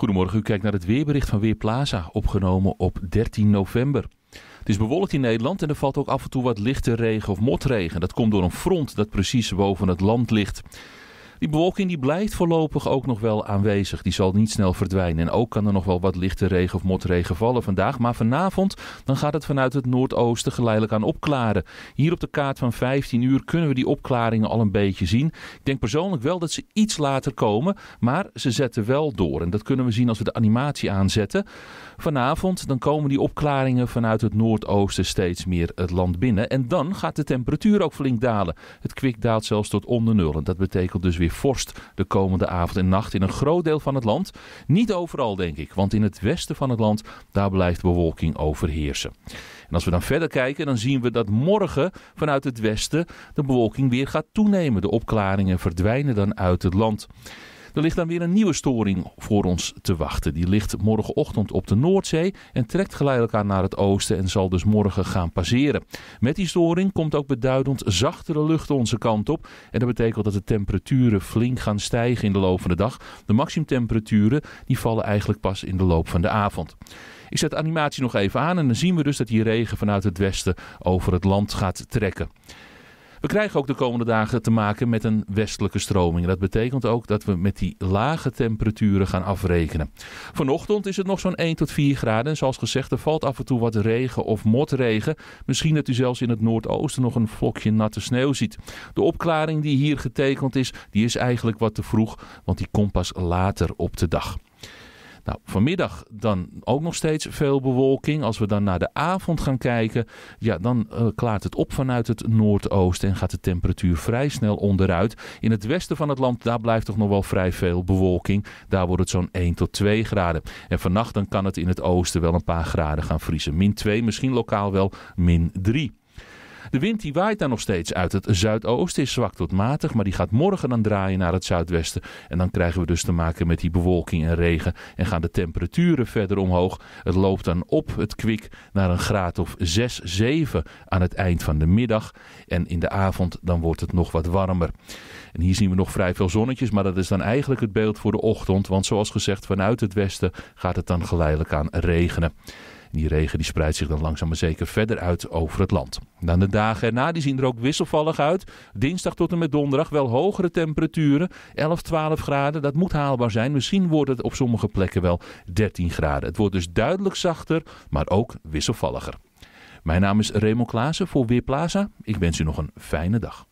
Goedemorgen, u kijkt naar het weerbericht van Weerplaza, opgenomen op 13 november. Het is bewolkt in Nederland en er valt ook af en toe wat lichte regen of motregen. Dat komt door een front dat precies boven het land ligt. Die bewolking die blijft voorlopig ook nog wel aanwezig. Die zal niet snel verdwijnen. En ook kan er nog wel wat lichte regen of motregen vallen vandaag. Maar vanavond dan gaat het vanuit het noordoosten geleidelijk aan opklaren. Hier op de kaart van 15 uur kunnen we die opklaringen al een beetje zien. Ik denk persoonlijk wel dat ze iets later komen. Maar ze zetten wel door. En dat kunnen we zien als we de animatie aanzetten. Vanavond dan komen die opklaringen vanuit het noordoosten steeds meer het land binnen. En dan gaat de temperatuur ook flink dalen. Het kwik daalt zelfs tot onder nul. En dat betekent dus weer Forst vorst de komende avond en nacht in een groot deel van het land. Niet overal, denk ik, want in het westen van het land daar blijft bewolking overheersen. En als we dan verder kijken, dan zien we dat morgen vanuit het westen de bewolking weer gaat toenemen. De opklaringen verdwijnen dan uit het land. Er ligt dan weer een nieuwe storing voor ons te wachten. Die ligt morgenochtend op de Noordzee en trekt geleidelijk aan naar het oosten en zal dus morgen gaan passeren. Met die storing komt ook beduidend zachtere lucht onze kant op. En dat betekent dat de temperaturen flink gaan stijgen in de loop van de dag. De maximumtemperaturen die vallen eigenlijk pas in de loop van de avond. Ik zet de animatie nog even aan en dan zien we dus dat die regen vanuit het westen over het land gaat trekken. We krijgen ook de komende dagen te maken met een westelijke stroming. Dat betekent ook dat we met die lage temperaturen gaan afrekenen. Vanochtend is het nog zo'n 1 tot 4 graden. En zoals gezegd, er valt af en toe wat regen of motregen. Misschien dat u zelfs in het noordoosten nog een vlokje natte sneeuw ziet. De opklaring die hier getekend is, die is eigenlijk wat te vroeg, want die komt pas later op de dag. Nou, vanmiddag dan ook nog steeds veel bewolking. Als we dan naar de avond gaan kijken, ja, dan eh, klaart het op vanuit het noordoosten en gaat de temperatuur vrij snel onderuit. In het westen van het land, daar blijft toch nog wel vrij veel bewolking. Daar wordt het zo'n 1 tot 2 graden. En vannacht dan kan het in het oosten wel een paar graden gaan vriezen. Min 2, misschien lokaal wel min 3. De wind die waait dan nog steeds uit het zuidoosten, is zwak tot matig, maar die gaat morgen dan draaien naar het zuidwesten. En dan krijgen we dus te maken met die bewolking en regen en gaan de temperaturen verder omhoog. Het loopt dan op het kwik naar een graad of 6, 7 aan het eind van de middag. En in de avond dan wordt het nog wat warmer. En hier zien we nog vrij veel zonnetjes, maar dat is dan eigenlijk het beeld voor de ochtend. Want zoals gezegd, vanuit het westen gaat het dan geleidelijk aan regenen die regen die spreidt zich dan langzaam maar zeker verder uit over het land. Dan de dagen erna die zien er ook wisselvallig uit. Dinsdag tot en met donderdag wel hogere temperaturen. 11, 12 graden, dat moet haalbaar zijn. Misschien wordt het op sommige plekken wel 13 graden. Het wordt dus duidelijk zachter, maar ook wisselvalliger. Mijn naam is Remo Klaassen voor Weerplaza. Ik wens u nog een fijne dag.